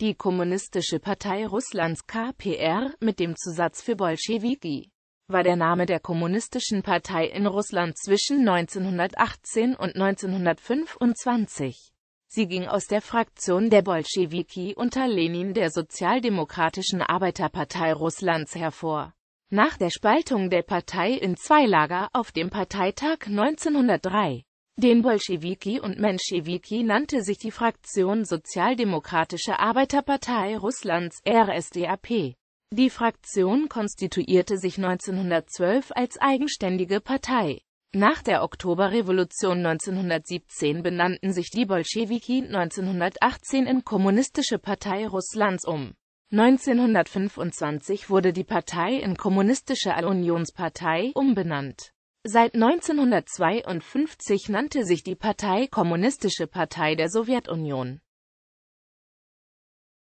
die Kommunistische Partei Russlands KPR, mit dem Zusatz für Bolschewiki, war der Name der Kommunistischen Partei in Russland zwischen 1918 und 1925. Sie ging aus der Fraktion der Bolschewiki unter Lenin der Sozialdemokratischen Arbeiterpartei Russlands hervor. Nach der Spaltung der Partei in zwei Lager auf dem Parteitag 1903 den Bolschewiki und Menschewiki nannte sich die Fraktion Sozialdemokratische Arbeiterpartei Russlands RSDAP. Die Fraktion konstituierte sich 1912 als eigenständige Partei. Nach der Oktoberrevolution 1917 benannten sich die Bolschewiki 1918 in Kommunistische Partei Russlands um. 1925 wurde die Partei in Kommunistische Allunionspartei umbenannt. Seit 1952 nannte sich die Partei Kommunistische Partei der Sowjetunion